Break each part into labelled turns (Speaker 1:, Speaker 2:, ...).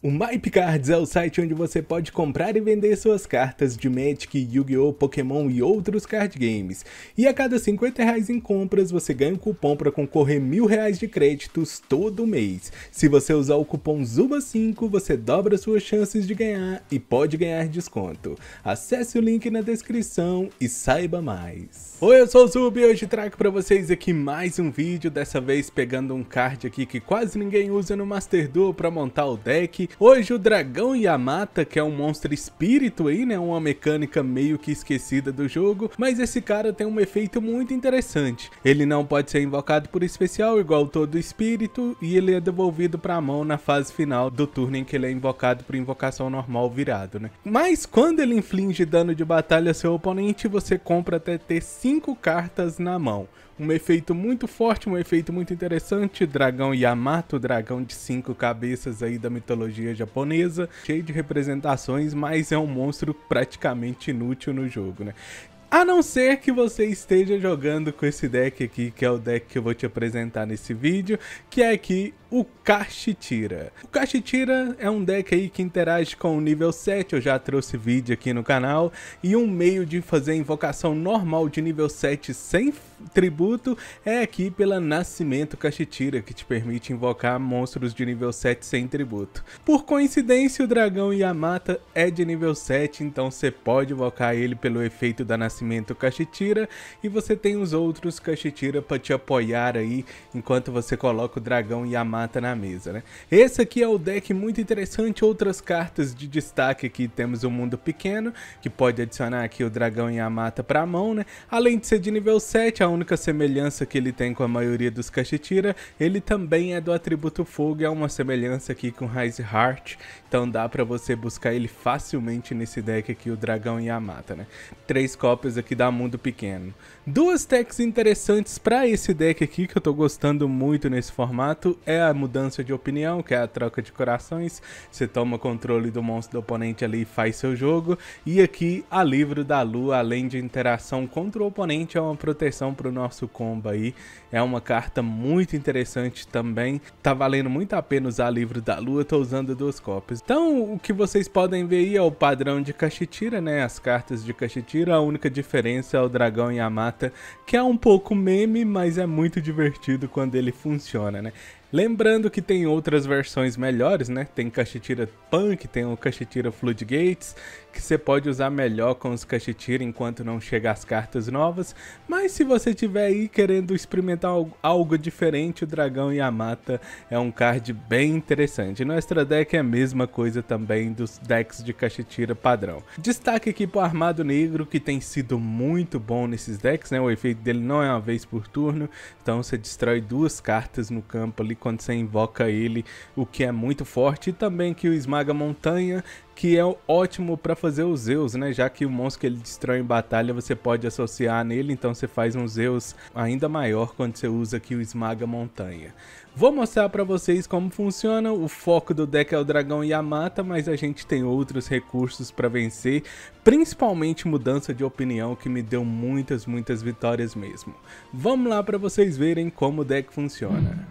Speaker 1: O MyPicards é o site onde você pode comprar e vender suas cartas de Magic, Yu-Gi-Oh!, Pokémon e outros card games. E a cada 50 reais em compras, você ganha um cupom para concorrer mil reais de créditos todo mês. Se você usar o cupom ZUBA5, você dobra suas chances de ganhar e pode ganhar desconto. Acesse o link na descrição e saiba mais. Oi, eu sou o Zub e hoje trago para vocês aqui mais um vídeo, dessa vez pegando um card aqui que quase ninguém usa no Master Duel para montar o deck Hoje o dragão Yamata, que é um monstro espírito aí, né, uma mecânica meio que esquecida do jogo, mas esse cara tem um efeito muito interessante. Ele não pode ser invocado por especial igual todo espírito e ele é devolvido para a mão na fase final do turno em que ele é invocado por invocação normal virado, né? Mas quando ele inflige dano de batalha ao seu oponente, você compra até ter 5 cartas na mão. Um efeito muito forte, um efeito muito interessante, dragão Yamato, dragão de cinco cabeças aí da mitologia japonesa, cheio de representações, mas é um monstro praticamente inútil no jogo, né? A não ser que você esteja jogando com esse deck aqui, que é o deck que eu vou te apresentar nesse vídeo, que é aqui o Cachitira. O Cachitira é um deck aí que interage com o nível 7, eu já trouxe vídeo aqui no canal, e um meio de fazer invocação normal de nível 7 sem tributo é aqui pela Nascimento Cachitira, que te permite invocar monstros de nível 7 sem tributo. Por coincidência, o dragão Yamata é de nível 7, então você pode invocar ele pelo efeito da Nascimento Cachitira, e você tem os outros Cachitira para te apoiar aí, enquanto você coloca o dragão Yamata mata na mesa, né? Esse aqui é o deck muito interessante, outras cartas de destaque aqui temos o Mundo Pequeno, que pode adicionar aqui o Dragão Yamata pra mão, né? Além de ser de nível 7, a única semelhança que ele tem com a maioria dos Kashitira, ele também é do atributo Fogo, é uma semelhança aqui com Rise Heart, então dá pra você buscar ele facilmente nesse deck aqui, o Dragão Yamata, né? Três cópias aqui da Mundo Pequeno. Duas techs interessantes pra esse deck aqui, que eu tô gostando muito nesse formato, é a a mudança de opinião, que é a troca de corações. Você toma controle do monstro do oponente ali e faz seu jogo. E aqui, a Livro da Lua, além de interação contra o oponente, é uma proteção para o nosso combo aí. É uma carta muito interessante também. Tá valendo muito a pena usar Livro da Lua, tô usando duas cópias. Então, o que vocês podem ver aí é o padrão de Kashitira, né? As cartas de Kashitira, a única diferença é o dragão Yamata, que é um pouco meme, mas é muito divertido quando ele funciona, né? Lembrando que tem outras versões melhores, né? Tem Kashitira Punk, tem o Kashitira Floodgates, que você pode usar melhor com os Kashitira enquanto não chega as cartas novas. Mas se você tiver aí querendo experimentar algo diferente, o Dragão Yamata é um card bem interessante. No Extra Deck é a mesma coisa também dos decks de Kashitira padrão. Destaque aqui pro Armado Negro, que tem sido muito bom nesses decks, né? O efeito dele não é uma vez por turno, então você destrói duas cartas no campo ali quando você invoca ele, o que é muito forte, e também que o esmaga montanha, que é ótimo para fazer os Zeus, né? Já que o monstro que ele destrói em batalha você pode associar nele, então você faz um Zeus ainda maior quando você usa aqui o esmaga montanha. Vou mostrar para vocês como funciona. O foco do deck é o dragão Yamata, mas a gente tem outros recursos para vencer, principalmente mudança de opinião que me deu muitas, muitas vitórias mesmo. Vamos lá para vocês verem como o deck funciona.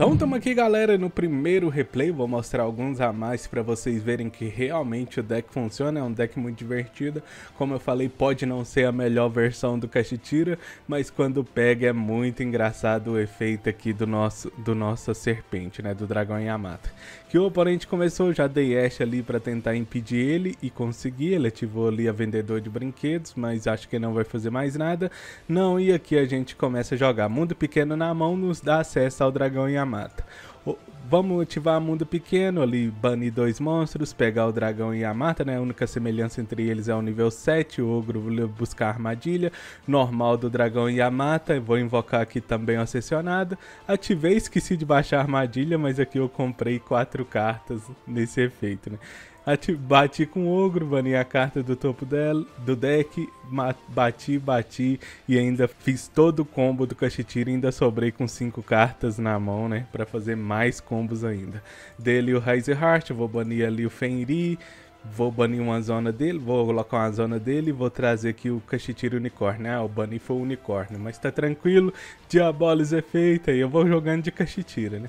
Speaker 1: Então estamos aqui galera no primeiro replay, vou mostrar alguns a mais para vocês verem que realmente o deck funciona, é um deck muito divertido, como eu falei pode não ser a melhor versão do Kashitira, mas quando pega é muito engraçado o efeito aqui do nosso, do nossa serpente, né, do dragão Yamato. Que o oponente começou, já dei Ash ali para tentar impedir ele e consegui, ele ativou ali a vendedor de brinquedos, mas acho que não vai fazer mais nada. Não, e aqui a gente começa a jogar mundo pequeno na mão, nos dá acesso ao dragão Yamato. Yamato. Vamos ativar Mundo Pequeno ali, banir dois monstros, pegar o dragão e a mata, né? A única semelhança entre eles é o nível 7, o ogro buscar armadilha, normal do dragão e a mata, vou invocar aqui também o acessionado. Ativei, esqueci de baixar a armadilha, mas aqui eu comprei quatro cartas nesse efeito, né? Bati com o ogro, banei a carta do topo dela, do deck, bati, bati e ainda fiz todo o combo do Kashitiri, ainda sobrei com cinco cartas na mão, né, para fazer mais combos ainda. Dele o Rise Heart, vou banir ali o Fenrir, vou banir uma zona dele, vou colocar uma zona dele e vou trazer aqui o Kashitiri Unicórnio. Ah, o banir foi o Unicórnio, mas tá tranquilo, Diabolos é feita e eu vou jogando de Kashitira, né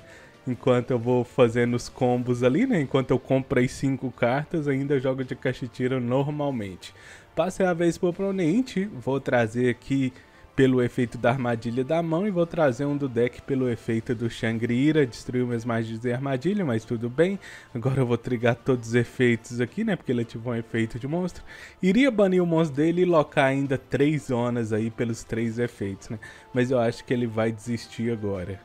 Speaker 1: enquanto eu vou fazendo os combos ali, né? Enquanto eu comprei cinco cartas, ainda jogo de Kashichiro normalmente. Passei a vez pro oponente, vou trazer aqui pelo efeito da armadilha da mão e vou trazer um do deck pelo efeito do Shangri-Ira, destruiu minhas magias de armadilha, mas tudo bem. Agora eu vou trigar todos os efeitos aqui, né, porque ele ativou um efeito de monstro. Iria banir o monstro dele e locar ainda três zonas aí pelos três efeitos, né, mas eu acho que ele vai desistir agora.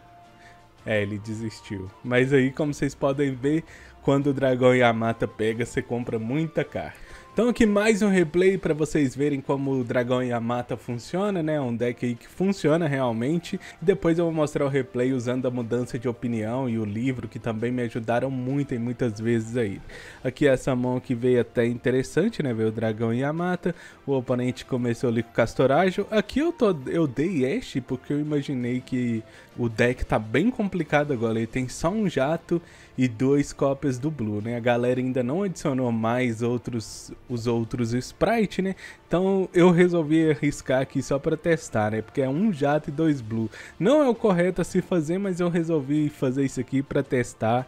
Speaker 1: É, ele desistiu. Mas aí, como vocês podem ver, quando o dragão Yamata pega, você compra muita carne. Então aqui mais um replay para vocês verem como o Dragão Yamata funciona, né? Um deck aí que funciona realmente. E depois eu vou mostrar o replay usando a mudança de opinião e o livro, que também me ajudaram muito e muitas vezes aí. Aqui é essa mão que veio até interessante, né? Veio o Dragão Yamata, o oponente começou ali com Castorágio. Aqui eu, tô, eu dei Ash porque eu imaginei que o deck tá bem complicado agora. Ele tem só um jato e duas cópias do Blue, né? A galera ainda não adicionou mais outros os outros sprites, né? Então eu resolvi arriscar aqui só para testar, né? Porque é um jato e dois blue. Não é o correto a se fazer, mas eu resolvi fazer isso aqui para testar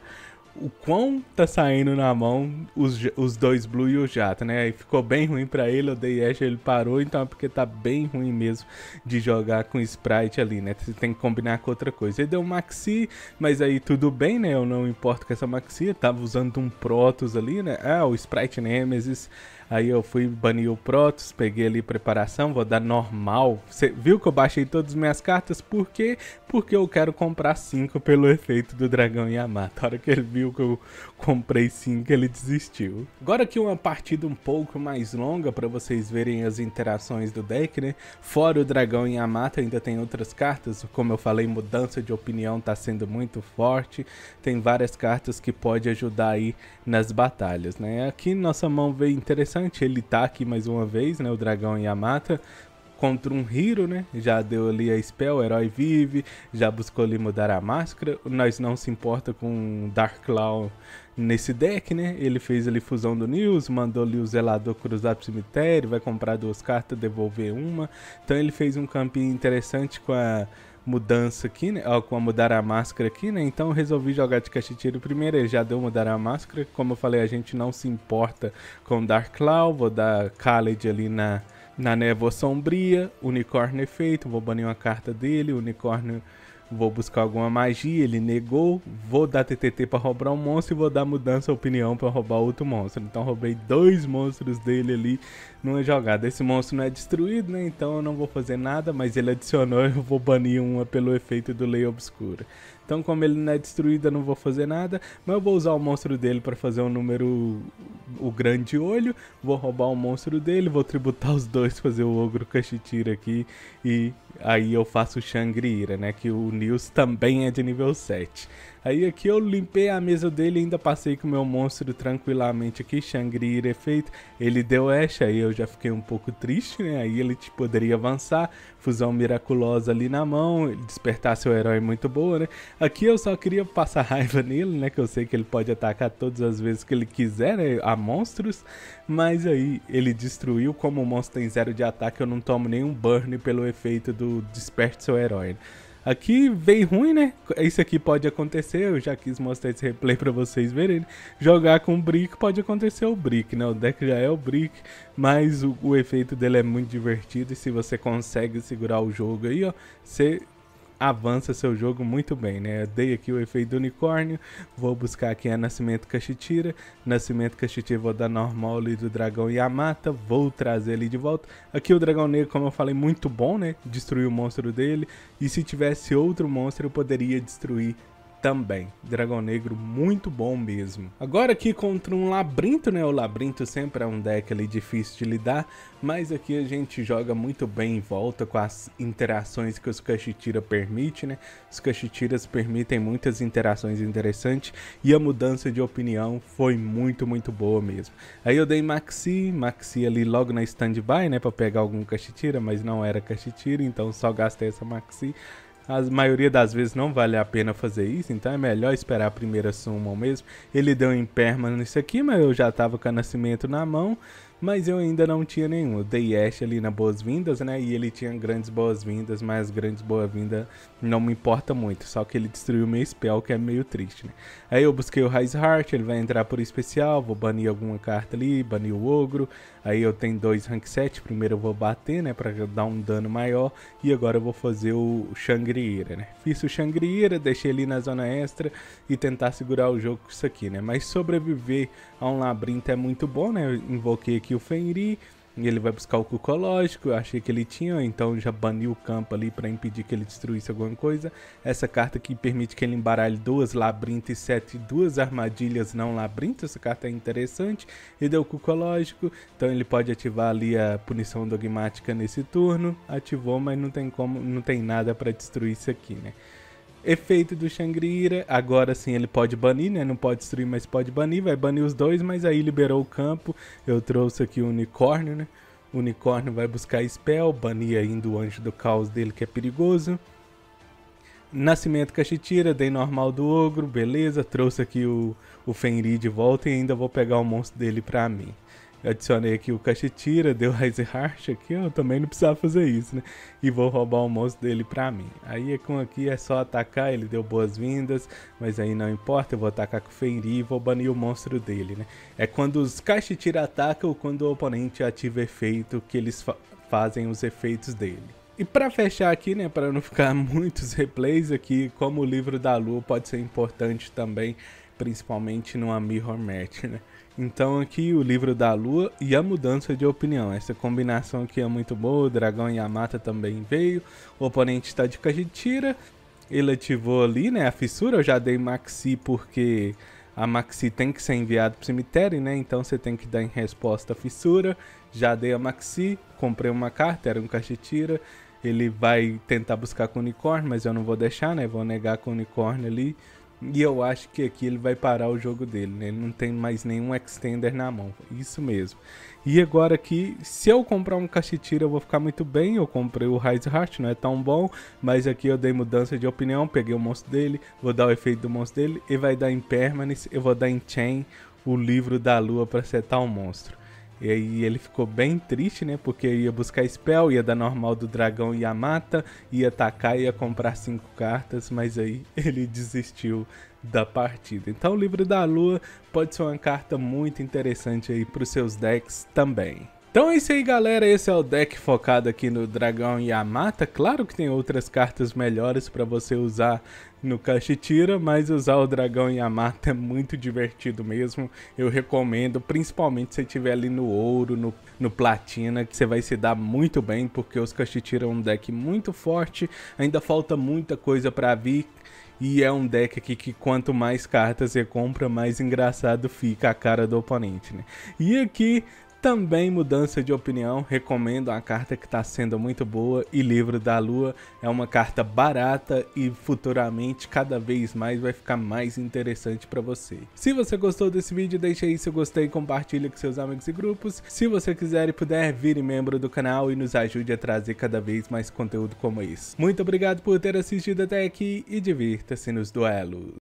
Speaker 1: o quão tá saindo na mão os, os dois Blue e o Jato, né? E ficou bem ruim para ele, o Dash ele parou, então é porque tá bem ruim mesmo de jogar com Sprite ali, né? Você tem que combinar com outra coisa. Ele deu Maxi, mas aí tudo bem, né? Eu não importo com essa Maxi, tava usando um Protoss ali, né? Ah, o Sprite Nemesis. Aí eu fui banir o Protoss, peguei ali preparação, vou dar normal. Você viu que eu baixei todas as minhas cartas? Por quê? Porque eu quero comprar 5 pelo efeito do dragão Yamato. A hora que ele viu que eu comprei 5, ele desistiu. Agora aqui uma partida um pouco mais longa para vocês verem as interações do deck, né? Fora o dragão Yamato, ainda tem outras cartas. Como eu falei, mudança de opinião tá sendo muito forte. Tem várias cartas que pode ajudar aí nas batalhas, né? Aqui nossa mão veio interessante interessante. Ele tá aqui mais uma vez, né? O dragão Yamata. Contra um Hiro, né? Já deu ali a spell, o herói vive, já buscou ali mudar a máscara. Nós não se importa com Dark Claw nesse deck, né? Ele fez ali fusão do News, mandou ali o zelador cruzar pro cemitério, vai comprar duas cartas, devolver uma. Então ele fez um campinho interessante com a mudança aqui, né? Com a mudar a máscara aqui, né? Então eu resolvi jogar de cachetido primeiro, ele já deu mudar a máscara. Como eu falei, a gente não se importa com Dark Cloud. vou dar Khaled ali na, na névoa sombria, Unicórnio efeito, é vou banir uma carta dele, Unicórnio Vou buscar alguma magia, ele negou. Vou dar TTT para roubar um monstro e vou dar mudança opinião para roubar outro monstro. Então roubei dois monstros dele ali numa jogada. Esse monstro não é destruído, né? Então eu não vou fazer nada, mas ele adicionou, eu vou banir uma pelo efeito do Lei Obscura. Então como ele não é destruído, eu não vou fazer nada, mas eu vou usar o monstro dele para fazer um número o grande olho, vou roubar o monstro dele, vou tributar os dois, fazer o ogro Kashitira aqui e Aí eu faço Shangri-Ira, né? Que o Nils também é de nível 7. Aí aqui eu limpei a mesa dele e ainda passei com o meu monstro tranquilamente aqui, Shangri-Ira efeito. Ele deu Ash, aí eu já fiquei um pouco triste, né? Aí ele te tipo, poderia avançar, fusão miraculosa ali na mão, despertar seu herói muito boa, né? Aqui eu só queria passar raiva nele, né? Que eu sei que ele pode atacar todas as vezes que ele quiser, né? A monstros. Mas aí ele destruiu, como o monstro tem zero de ataque, eu não tomo nenhum burn pelo efeito do do Desperte Seu Herói. Aqui vem ruim, né? Isso aqui pode acontecer, eu já quis mostrar esse replay pra vocês verem. Jogar com o Brick pode acontecer o Brick, né? O deck já é o Brick, mas o, o efeito dele é muito divertido e se você consegue segurar o jogo aí, ó, você avança seu jogo muito bem, né? Eu dei aqui o efeito do unicórnio, vou buscar aqui a Nascimento Cachitira, Nascimento Cachitira vou dar normal ali do dragão Yamata, vou trazer ele de volta. Aqui o dragão negro, como eu falei, muito bom, né? Destruir o monstro dele, e se tivesse outro monstro eu poderia destruir também. Dragão Negro muito bom mesmo. Agora aqui contra um Labirinto, né? O Labirinto sempre é um deck ali difícil de lidar, mas aqui a gente joga muito bem em volta com as interações que os Kashitira permite, né? Os Kashitiras permitem muitas interações interessantes e a mudança de opinião foi muito, muito boa mesmo. Aí eu dei Maxi, Maxi ali logo na stand-by, né? Pra pegar algum Kashitira, mas não era Kashitira, então só gastei essa Maxi a maioria das vezes não vale a pena fazer isso, então é melhor esperar a primeira suma mesmo. Ele deu em permanência aqui, mas eu já tava com a Nascimento na mão mas eu ainda não tinha nenhum. Eu dei Ash ali na boas-vindas, né? E ele tinha grandes boas-vindas, mas grandes boas-vindas não me importa muito. Só que ele destruiu meu spell, que é meio triste, né? Aí eu busquei o Rise Heart, ele vai entrar por especial, vou banir alguma carta ali, banir o Ogro. Aí eu tenho dois rank 7, primeiro eu vou bater, né? Pra dar um dano maior. E agora eu vou fazer o Shangri-Ira, né? Fiz o Shangri-Ira, deixei ele na zona extra e tentar segurar o jogo com isso aqui, né? Mas sobreviver a um labirinto é muito bom, né? Eu invoquei aqui o Fenrir. E ele vai buscar o Cucológico. eu achei que ele tinha, então já baniu o campo ali para impedir que ele destruísse alguma coisa. Essa carta aqui permite que ele embaralhe duas labirintas e sete, duas armadilhas não labirintas, essa carta é interessante. E deu o então ele pode ativar ali a punição dogmática nesse turno. Ativou, mas não tem como, não tem nada para destruir isso aqui, né? Efeito do Xangrira. Agora sim ele pode banir, né? Não pode destruir, mas pode banir. Vai banir os dois, mas aí liberou o campo. Eu trouxe aqui o unicórnio, né? O unicórnio vai buscar spell, banir ainda o anjo do caos dele que é perigoso. Nascimento Cachitira, dei normal do ogro, beleza. Trouxe aqui o, o Fenrir de volta e ainda vou pegar o monstro dele pra mim adicionei aqui o cachetira deu harsh aqui, eu também não precisava fazer isso, né? E vou roubar o monstro dele pra mim. Aí é com aqui é só atacar, ele deu boas-vindas, mas aí não importa, eu vou atacar com o Feiri e vou banir o monstro dele, né? É quando os cachetira atacam ou quando o oponente ativa efeito que eles fa fazem os efeitos dele. E para fechar aqui, né, para não ficar muitos replays aqui, como o livro da lua pode ser importante também, principalmente numa mirror match, né? Então aqui o livro da lua e a mudança de opinião. Essa combinação aqui é muito boa, o dragão e a mata também veio. O oponente está de Kajitira. Ele ativou ali, né, a fissura. Eu já dei Maxi porque a Maxi tem que ser enviada para o cemitério, né? Então você tem que dar em resposta a fissura. Já dei a Maxi, comprei uma carta, era um Kajitira. Ele vai tentar buscar com o unicórnio, mas eu não vou deixar, né? Vou negar com o unicórnio ali. E eu acho que aqui ele vai parar o jogo dele, né? Ele não tem mais nenhum extender na mão. Isso mesmo. E agora aqui, se eu comprar um Cachitira, eu vou ficar muito bem. Eu comprei o Rise Heart, não é tão bom. Mas aqui eu dei mudança de opinião. Peguei o monstro dele, vou dar o efeito do monstro dele. E vai dar em Permanence, eu vou dar em Chain o livro da lua para setar o um monstro. E aí ele ficou bem triste, né? Porque ia buscar spell, ia dar normal do dragão Yamata, ia atacar, ia comprar cinco cartas, mas aí ele desistiu da partida. Então o livro da lua pode ser uma carta muito interessante aí para os seus decks também. Então é isso aí, galera. Esse é o deck focado aqui no Dragão Yamata. Claro que tem outras cartas melhores para você usar no Kashitira, mas usar o Dragão Yamata é muito divertido mesmo. Eu recomendo, principalmente se tiver ali no Ouro, no, no Platina, que você vai se dar muito bem, porque os Kashitira é um deck muito forte. Ainda falta muita coisa para vir. E é um deck aqui que quanto mais cartas você compra, mais engraçado fica a cara do oponente, né? E aqui também mudança de opinião, recomendo a carta que está sendo muito boa e Livro da Lua é uma carta barata e futuramente cada vez mais vai ficar mais interessante para você. Se você gostou desse vídeo, deixa aí seu gostei, compartilha com seus amigos e grupos. Se você quiser e puder, vire membro do canal e nos ajude a trazer cada vez mais conteúdo como esse. Muito obrigado por ter assistido até aqui e divirta-se nos duelos.